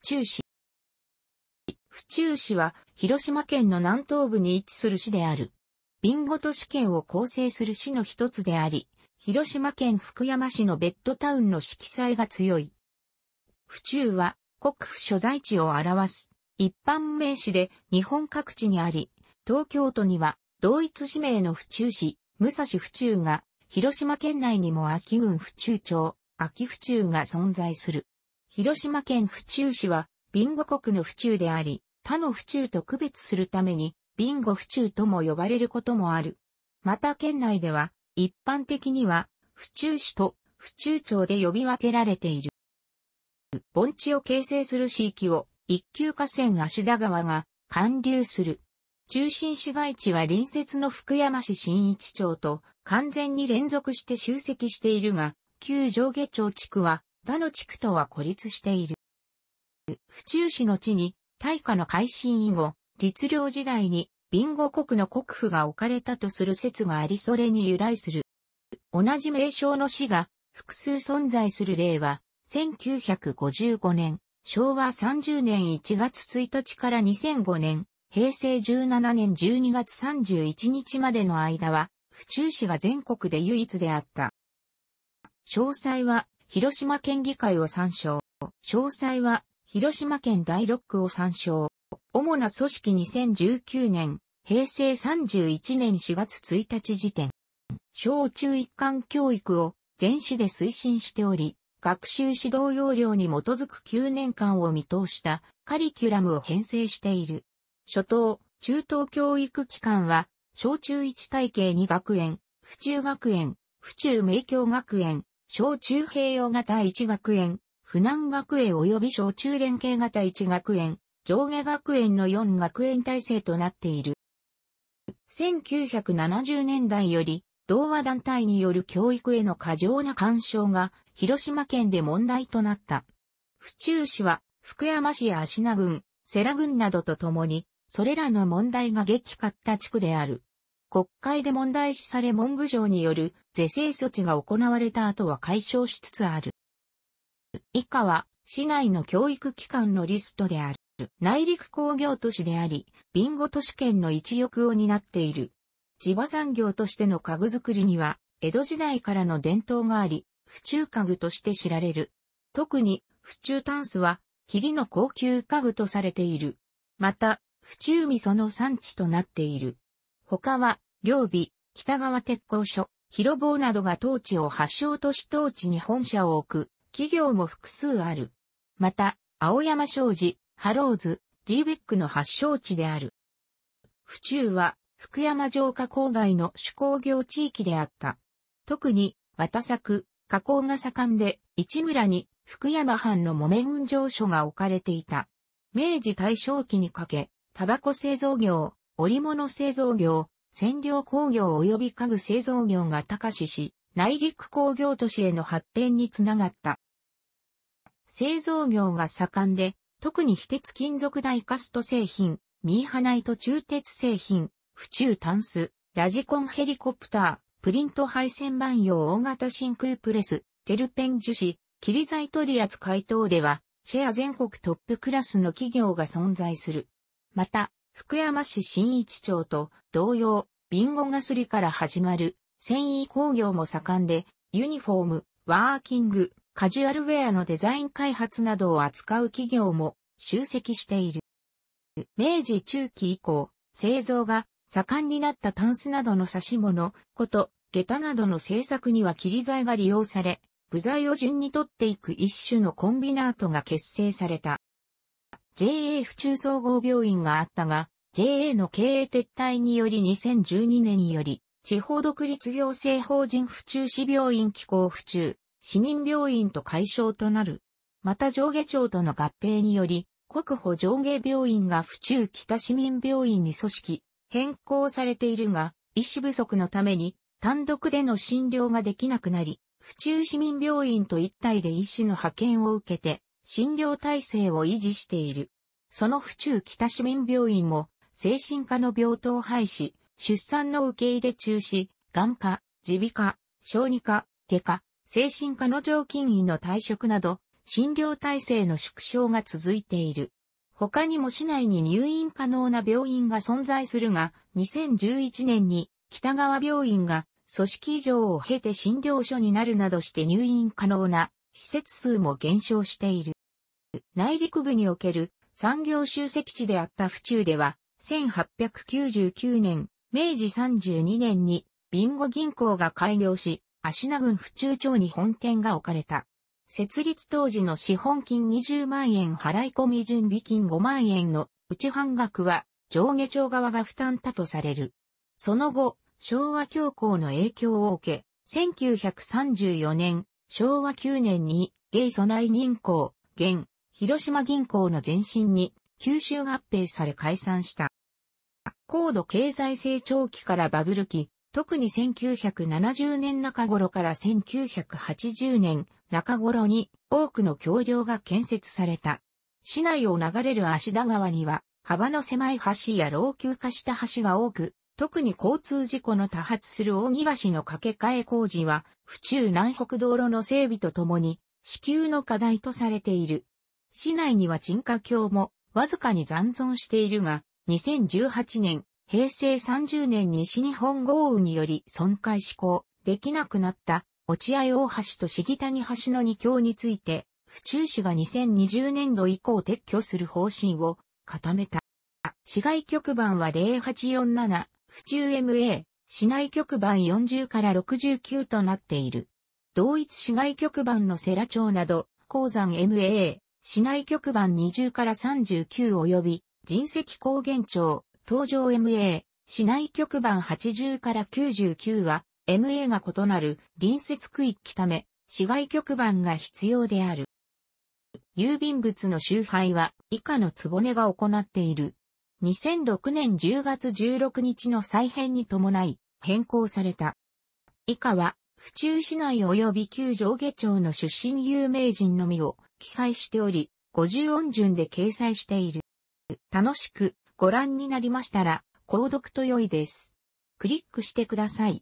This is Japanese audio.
府中市。府中市は広島県の南東部に位置する市である。ビンゴ都市圏を構成する市の一つであり、広島県福山市のベッドタウンの色彩が強い。府中は国府所在地を表す一般名詞で日本各地にあり、東京都には同一市名の府中市、武蔵府中が広島県内にも秋郡府中町、秋府中が存在する。広島県府中市は、ビンゴ国の府中であり、他の府中と区別するために、ビンゴ府中とも呼ばれることもある。また県内では、一般的には、府中市と府中町で呼び分けられている。盆地を形成する地域を、一級河川足田川が、貫流する。中心市街地は隣接の福山市新一町と完全に連続して集積しているが、旧上下町地区は他の地区とは孤立している。府中市の地に、大化の改新以後、律令時代に、ビンゴ国の国府が置かれたとする説がありそれに由来する。同じ名称の市が複数存在する例は、1955年、昭和30年1月1日から2005年、平成17年12月31日までの間は、府中市が全国で唯一であった。詳細は広島県議会を参照。詳細は、広島県第6区を参照。主な組織2019年、平成31年4月1日時点。小中一貫教育を全市で推進しており、学習指導要領に基づく9年間を見通したカリキュラムを編成している。初等、中等教育機関は、小中一体系2学園、府中学園、府中明教学園、小中平洋型一学園、普南学園及び小中連携型一学園、上下学園の四学園体制となっている。1970年代より、同和団体による教育への過剰な干渉が、広島県で問題となった。府中市は、福山市や足名郡、世良郡などとともに、それらの問題が激化った地区である。国会で問題視され文部省による是正措置が行われた後は解消しつつある。以下は、市内の教育機関のリストである。内陸工業都市であり、ビンゴ都市圏の一翼を担っている。地場産業としての家具作りには、江戸時代からの伝統があり、府中家具として知られる。特に、府中タンスは、霧の高級家具とされている。また、府中味噌の産地となっている。他は、両備、北川鉄工所、広坊などが当地を発祥とし当地に本社を置く、企業も複数ある。また、青山商事、ハローズ、ジービックの発祥地である。府中は、福山城下郊外の手工業地域であった。特に、綿作、加工が盛んで、市村に福山藩の木綿運上所が置かれていた。明治大正期にかけ、タバコ製造業、織物製造業、染料工業及び家具製造業が高しし、内陸工業都市への発展につながった。製造業が盛んで、特に非鉄金属ダカスト製品、ミーハナイト中鉄製品、府中タンス、ラジコンヘリコプター、プリント配線板用大型真空プレス、テルペン樹脂、切り材取扱等では、シェア全国トップクラスの企業が存在する。また、福山市新一町と同様、ビンゴガスリから始まる繊維工業も盛んで、ユニフォーム、ワーキング、カジュアルウェアのデザイン開発などを扱う企業も集積している。明治中期以降、製造が盛んになったタンスなどの差し物、こと、下駄などの製作には切り材が利用され、部材を順に取っていく一種のコンビナートが結成された。JA 府中総合病院があったが、JA の経営撤退により2012年により、地方独立行政法人府中市病院機構府中、市民病院と解消となる。また上下町との合併により、国保上下病院が府中北市民病院に組織、変更されているが、医師不足のために単独での診療ができなくなり、府中市民病院と一体で医師の派遣を受けて、診療体制を維持している。その府中北市民病院も、精神科の病棟廃止、出産の受け入れ中止、眼科、耳鼻科、小児科、外科、精神科の常勤医の退職など、診療体制の縮小が続いている。他にも市内に入院可能な病院が存在するが、2011年に北川病院が組織以上を経て診療所になるなどして入院可能な施設数も減少している。内陸部における産業集積地であった府中では、1899年、明治32年に、ビンゴ銀行が開業し、足名郡府中町に本店が置かれた。設立当時の資本金20万円払い込み準備金5万円の内半額は上下町側が負担たとされる。その後、昭和恐慌の影響を受け、1934年、昭和9年に、ゲイソナイ銀行、現、広島銀行の前身に九州合併され解散した。高度経済成長期からバブル期、特に1970年中頃から1980年中頃に多くの橋梁が建設された。市内を流れる足田川には幅の狭い橋や老朽化した橋が多く、特に交通事故の多発する大木橋の架け替え工事は、府中南北道路の整備とともに、支給の課題とされている。市内には沈下橋もわずかに残存しているが、2018年、平成30年西日本豪雨により損壊施行できなくなった落合大橋と杉谷橋の二橋について、府中市が2020年度以降撤去する方針を固めた。市外局番は0847、府中 MA、市内局番40から69となっている。同一市外局番の世羅町など、鉱山 MA、市内局番20から39及び、人石高原町、登場 MA、市内局番80から99は、MA が異なる隣接区域ため、市外局番が必要である。郵便物の集配は以下のつぼねが行っている。2006年10月16日の再編に伴い変更された。以下は、府中市内及び旧上下町の出身有名人のみを記載しており、50音順で掲載している。楽しくご覧になりましたら、購読と良いです。クリックしてください。